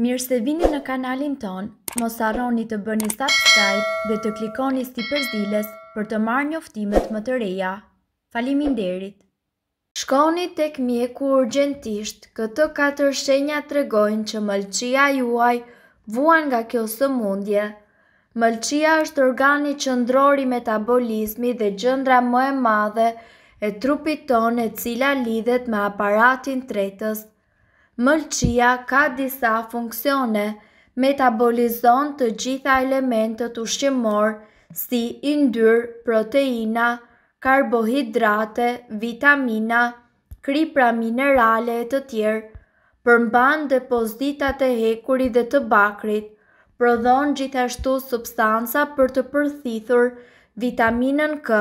Mirë se vini në kanalin ton, mos arroni të bëni subscribe dhe të klikoni si përzdiles për të marrë njoftimet më të reja. Falimin derit! Shkoni tek mjeku urgentisht, këtë katër shenja të regojnë që mëlqia juaj vuan nga kjo së mundje. Mëlqia është organi ndrori metabolizmi dhe gjëndra më e madhe e trupit ton e cila lidhet me aparatin tretës Mëlçia ka disa funksione: metabolizon të gjitha elementët ushqimor si indyr, proteina, karbohidrate, vitamina, kripra, minerale e të tjerë, përmban depozitat e hekurit dhe të bakrit, prodhon gjithashtu substanca për të përthithur vitaminën K,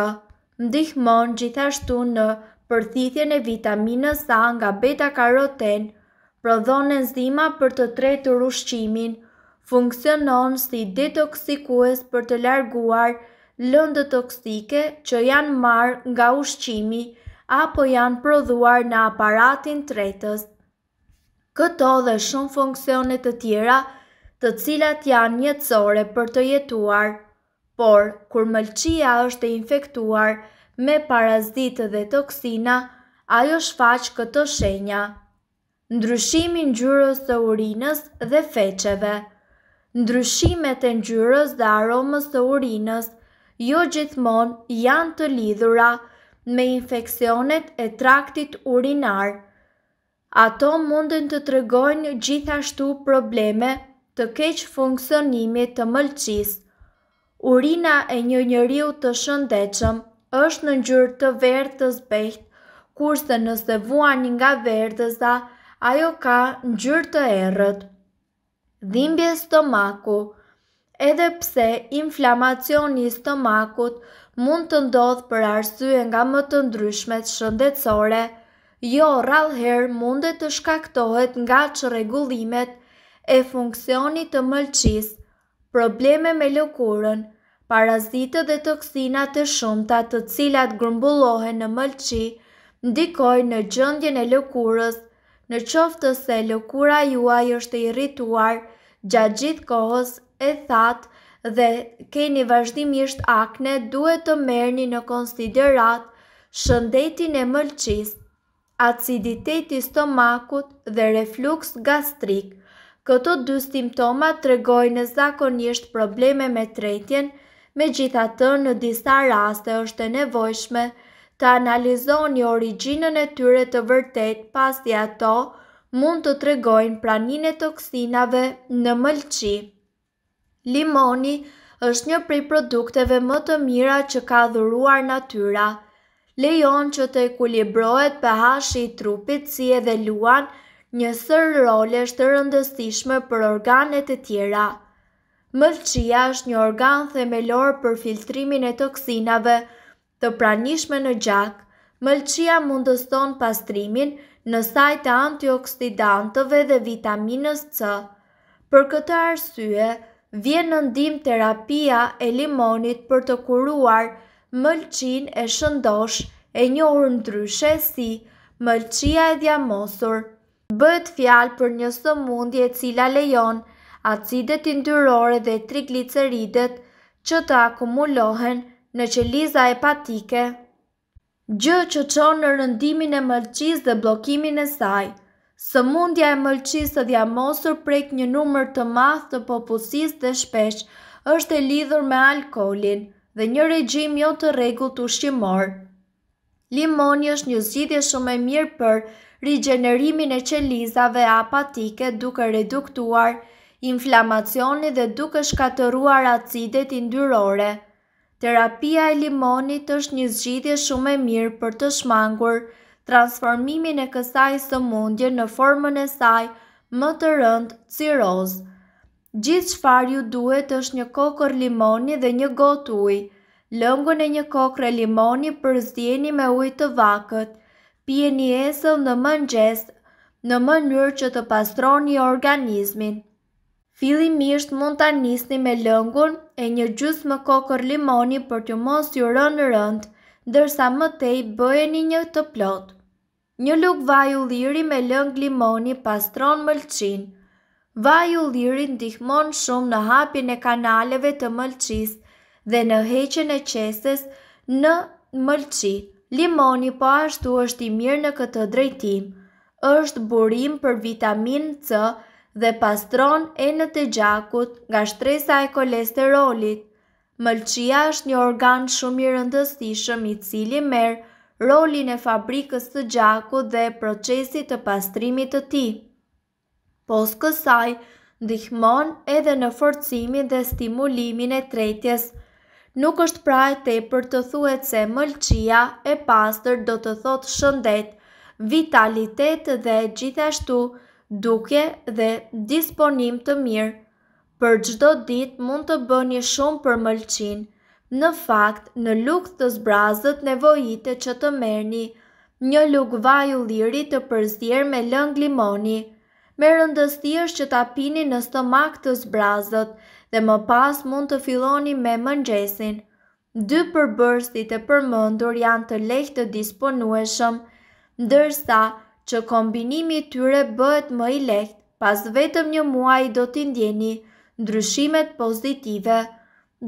ndihmon gjithashtu në përthithjen e vitaminës A nga beta-karoten prodhon enzima për të tretur ushqimin, funksionon si detoksikues për të larguar lëndë toksike që janë marë nga ushqimi apo janë prodhuar në aparatin tretës. Këto dhe shumë funksionet të tjera të cilat janë njëtësore për të jetuar, por kur mëlqia është e infektuar me parazitë dhe toksina, ajo shfaq këto shenja ndryshimin gjyros të urinës dhe feqeve. Ndryshimet e ngjyrës dhe aromës të urinës jo gjithmonë janë të lidhura me infeksionet e traktit urinar. Ato munden të tregojnë gjithashtu probleme të keq funksionimit të mëlçisë. Urina e një njeriu të shëndetshëm është në ngjyrë të verë të zbehtë, kurse nëse vuani nga verdhëza, të ajo ka në gjyrë të erët, dhimbje stomaku, edhe pse inflamacioni stomakut mund të ndodhë për arsye nga më të ndryshmet shëndetsore, jo rralher mundet të shkaktohet nga që regullimet e funksionit të mëlqis, probleme me lukurën, parazitë dhe toksinat të shumëta të cilat grumbullohen në mëlqi, ndikoj në gjëndjen e lukurës në qoftë se lëkura juaj është i rrituar gjatë gjithë kohës e thatë dhe keni vazhdimisht akne, duhet të merrni në konsiderat shëndetin e mëlçisë, aciditeti stomakut dhe refluks gastrik. Këto dy simptoma tregojnë zakonisht probleme me tretjen, megjithatë në disa raste është e nevojshme të analizoni originën e tyre të vërtet pasi ato mund të tregojnë pranin e toksinave në mëlqi. Limoni është një prej produkteve më të mira që ka dhuruar natyra. Lejon që të ekulibrohet pH-i i trupit si edhe luan një sër role është të rëndësishme për organet e tjera. Mëlqia është një organ themelor për filtrimin e toksinave të pranishme në gjak, mëlqia mundëston pastrimin në sajtë antioksidantëve dhe vitaminës C. Për këtë arsye, vjen në terapia e limonit për të kuruar mëlqin e shëndosh e njohur ndryshe si mëlqia e djamosur. Bëhet fjalë për një sëmundje e cila lejon acidet yndyrore dhe trigliceridet që të akumulohen në qeliza hepatike. Gjë që qonë në rëndimin e mëlqis dhe blokimin e saj, së mundja e mëlqis dhe mosur prek një numër të math të popusis dhe shpesh, është e lidhur me alkolin dhe një regjim jo të regull të ushqimor. Limoni është një zgjidhje shumë e mirë për rigjenerimin e qelizave apatike duke reduktuar inflamacioni dhe duke shkateruar acidet indyrore. Terapia e limonit është një zgjidhje shumë e mirë për të shmangur transformimin e kësaj së mundje në formën e saj më të rëndë ciroz. Gjithë shfar ju duhet është një kokër limoni dhe një gotë ujë. Lëngën e një kokër e limoni për zdjeni me ujë të vakët, pjeni esëm në mëngjes në mënyrë që të pastroni organizmin. Fillimisht mund ta nisni me lëngun e një gjysmë më kokër limoni për t'ju mos ju rënë rënd, ndërsa më tej bëjeni një të plot. Një luk vaj ulliri me lëng limoni pastron mëlçin. Vaj ulliri ndihmon shumë në hapjen e kanaleve të mëlçisë dhe në heqjen e qeses në mëlçi. Limoni po ashtu është i mirë në këtë drejtim. Është burim për vitaminë vitamin C, dhe pastron enët e gjakut nga shtresa e kolesterolit. Mëlqia është një organ shumë i rëndësishëm i cili merë rolin e fabrikës të gjakut dhe procesit të pastrimit të ti. Posë kësaj, ndihmon edhe në forcimin dhe stimulimin e tretjes. Nuk është pra e te për të thuet se mëlqia e pastër do të thotë shëndet, vitalitet dhe gjithashtu duke dhe disponim të mirë. Për gjdo dit mund të bëni shumë për mëlqin, në fakt në lukë të zbrazët nevojite që të merni, një lukë vaju liri të përzdjer me lëng limoni. Me rëndëstirës që ta pini në stomak të zbrazët dhe më pas mund të filoni me mëngjesin. Dy përbërstit e përmëndur janë të lehtë të disponueshëm, ndërsa përbërstit që kombinimi tyre bëhet më i lehtë pas vetëm një muaj do t'indjeni, ndjeni ndryshimet pozitive.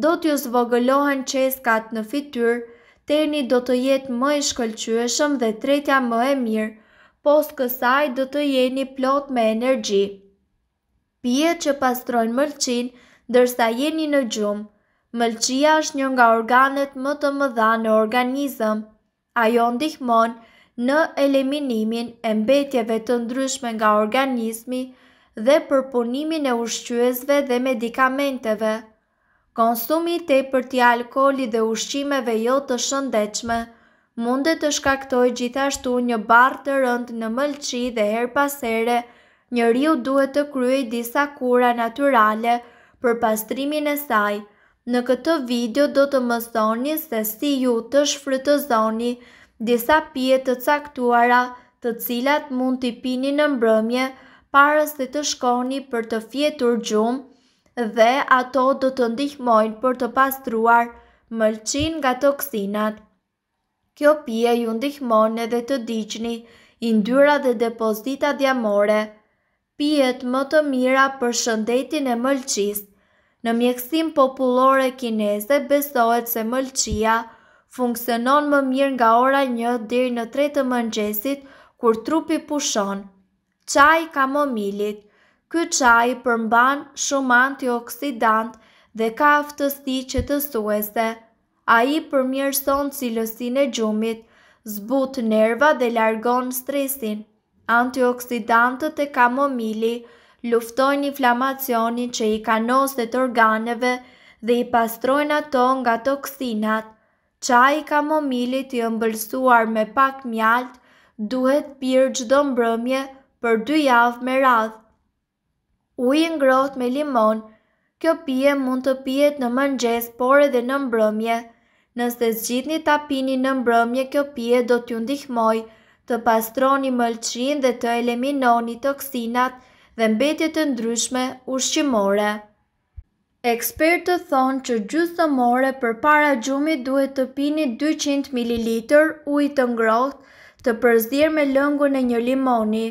Do t'ju zvogëlohen qeskat në fityr, terni do të jetë më i shkëllqyëshëm dhe tretja më e mirë, post kësaj do të jeni plot me energji. Pje që pastrojnë mëlqin, dërsa jeni në gjumë, mëlqia është një nga organet më të mëdha në organizëm. Ajo ndihmonë në eliminimin e mbetjeve të ndryshme nga organizmi dhe përpunimin e ushqyesve dhe medikamenteve. Konsumi te për t'i alkoli dhe ushqimeve jo të shëndechme mundet të shkaktoj gjithashtu një barë të rënd në mëlqi dhe her pasere, një riu duhet të kryoj disa kura naturale për pastrimin e saj. Në këtë video do të mësoni se si ju të shfrytëzoni disa pje të caktuara të cilat mund t'i pini në mbrëmje parës dhe të shkoni për të fjetur gjumë dhe ato do të ndihmojnë për të pastruar mëlqin nga toksinat. Kjo pje ju ndihmojnë edhe të diqni indyra dhe depozita djamore, të më të mira për shëndetin e mëlqis. Në mjekësim populore kinese besohet se mëlqia funksionon më mirë nga ora 1 deri në 3 të mëngjesit kur trupi pushon. Çaj kamomilit. Ky çaj përmban shumë antioksidant dhe ka aftësi që të suese. A i sonë cilësin e gjumit, zbut nerva dhe largon stresin. Antioksidantët e kamomili luftojnë inflamacionin që i kanoset organeve dhe i pastrojnë ato nga toksinat qaj kamomilit i ëmbëlsuar me pak mjalt, duhet pyrë gjdo mbrëmje për dy javë me radhë. Ujë ngrot me limon, kjo pije mund të pijet në mëngjes, por edhe në mbrëmje. Nëse zgjidhni ta pini në mbrëmje, kjo pije do t'ju ndihmoj të pastroni mëlçin dhe të eliminoni toksinat dhe mbetjet e ndryshme ushqimore. Ekspertët thonë që të more për para gjumit duhet të pini 200 ml ujë të ngrohtë të përzirë me lëngun e një limoni,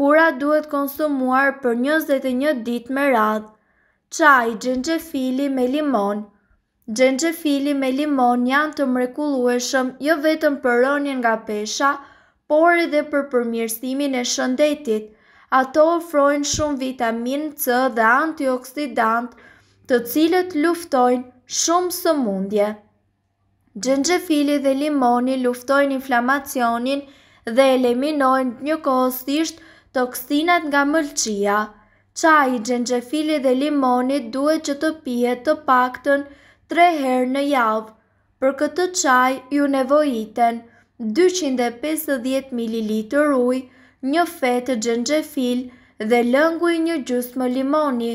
kura duhet konsumuar për 21 ditë me radhë. Qaj, gjengjefili me limon Gjengjefili me limon janë të mrekulueshëm jo vetëm për rënjën nga pesha, por edhe për përmirësimin e shëndetit. Ato ofrojnë shumë vitamin C dhe antioksidantë, të cilët luftojnë shumë së mundje. Gjëngjefili dhe limoni luftojnë inflamacionin dhe eliminojnë një kostisht toksinat nga mëlqia. Qaj i gjëngjefili dhe limoni duhet që të pijet të paktën tre herë në javë. Për këtë qaj ju nevojiten 250 ml uj, një fetë gjëngjefil dhe lëngu i një gjusë më limoni.